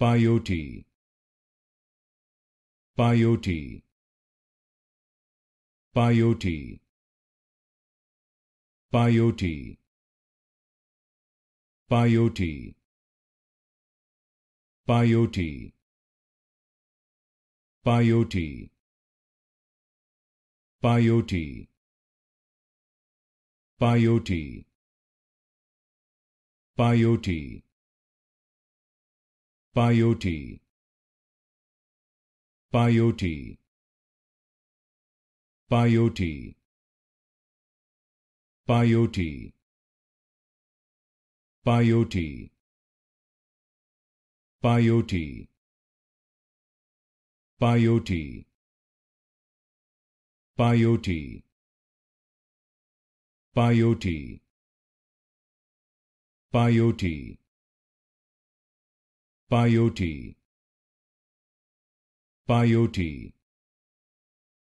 Peyote Peyote Peyote Peyote Peyote Peyote Peyote Peyote Peyote Peyote Paioti Paioti Paioti Paioti Paioti Paioti Paioti Paioti Paioti Paioti Peyote Peyote